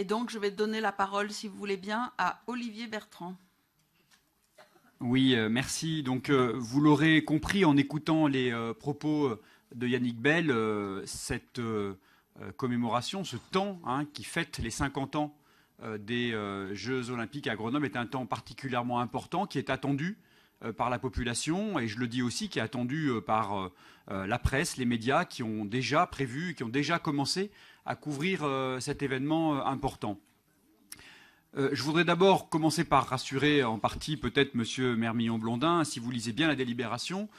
Et donc, je vais donner la parole, si vous voulez bien, à Olivier Bertrand. Oui, euh, merci. Donc, euh, vous l'aurez compris en écoutant les euh, propos de Yannick Bell, cette commémoration, ce temps hein, qui fête les 50 ans des Jeux Olympiques à Grenoble est un temps particulièrement important qui est attendu euh, par la population, et je le dis aussi, qui est attendu euh, par euh, la presse, les médias, qui ont déjà prévu, qui ont déjà commencé à couvrir cet événement important. Je voudrais d'abord commencer par rassurer en partie peut-être Monsieur Mermillon-Blondin. Si vous lisez bien la délibération,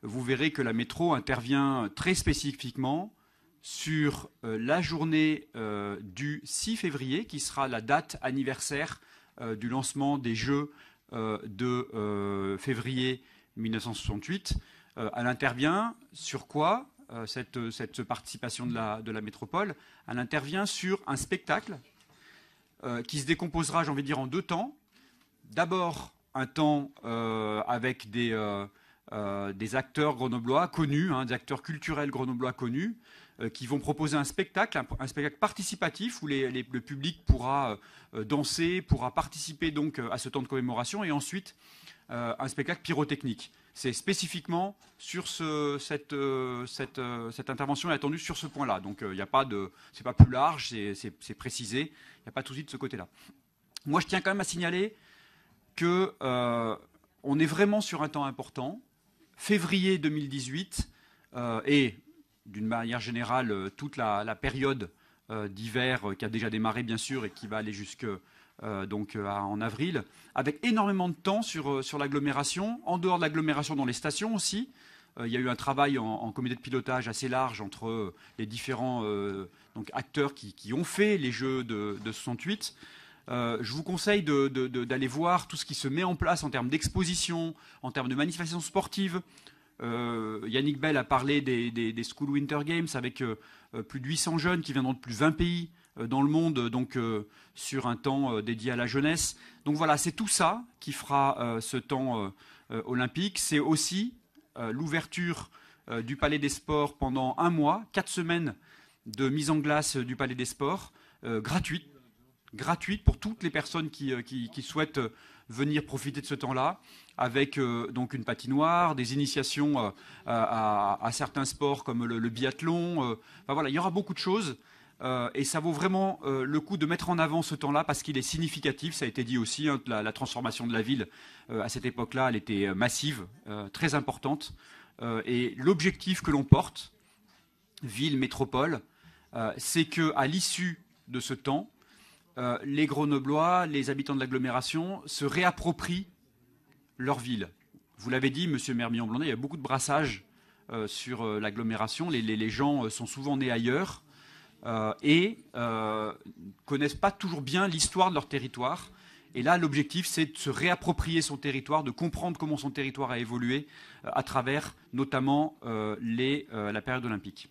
vous verrez que la métro intervient très spécifiquement sur la journée du 6 février, qui sera la date anniversaire du lancement des Jeux euh, de euh, février 1968. Euh, elle intervient sur quoi cette, cette, participation de la, de la métropole Elle intervient sur un spectacle qui se décomposera, j'ai envie de dire, en deux temps. D'abord, un temps avec des euh, des acteurs grenoblois connus, hein, des acteurs culturels grenoblois connus, euh, qui vont proposer un spectacle, un, spectacle participatif où les, le public pourra euh, danser, pourra participer donc à ce temps de commémoration, et ensuite un spectacle pyrotechnique. C'est spécifiquement sur cette, intervention et attendue sur ce point-là. Donc il n'y a pas de, c'est pas plus large, c'est précisé. Il n'y a pas de souci de ce côté-là. Moi, je tiens quand même à signaler que on est vraiment sur un temps important février 2018 euh, et d'une manière générale euh, toute la, période euh, d'hiver qui a déjà démarré bien sûr et qui va aller jusque donc en avril, avec énormément de temps sur, sur l'agglomération, en dehors de l'agglomération dans les stations aussi. il y a eu un travail en, comité de pilotage assez large entre les différents donc, acteurs qui, ont fait les Jeux de, de 68. Euh, je vous conseille d'aller voir tout ce qui se met en place en termes d'exposition, en termes de manifestations sportives. Euh, Yannick Bell a parlé des, School Winter Games avec euh, plus de 800 jeunes qui viendront de plus de 20 pays dans le monde, donc sur un temps dédié à la jeunesse. Donc voilà, c'est tout ça qui fera ce temps olympique. C'est aussi l'ouverture du Palais des Sports pendant un mois, quatre semaines de mise en glace du Palais des Sports, gratuite gratuite pour toutes les personnes qui, euh, souhaitent euh, venir profiter de ce temps-là, avec euh, donc une patinoire, des initiations à, certains sports comme le, biathlon. enfin voilà, il y aura beaucoup de choses. et ça vaut vraiment le coup de mettre en avant ce temps-là parce qu'il est significatif. Ça a été dit aussi, hein, la, la, transformation de la ville à cette époque-là, elle était massive, très importante. et l'objectif que l'on porte, ville, métropole, c'est que à l'issue de ce temps, euh, les Grenoblois, les habitants de l'agglomération se réapproprient leur ville. Vous l'avez dit, Monsieur Mermillon-Blondet, il y a beaucoup de brassage euh, sur euh, l'agglomération. Les, gens sont souvent nés ailleurs et ne connaissent pas toujours bien l'histoire de leur territoire. Et là, l'objectif, c'est de se réapproprier son territoire, de comprendre comment son territoire a évolué à travers notamment la période olympique.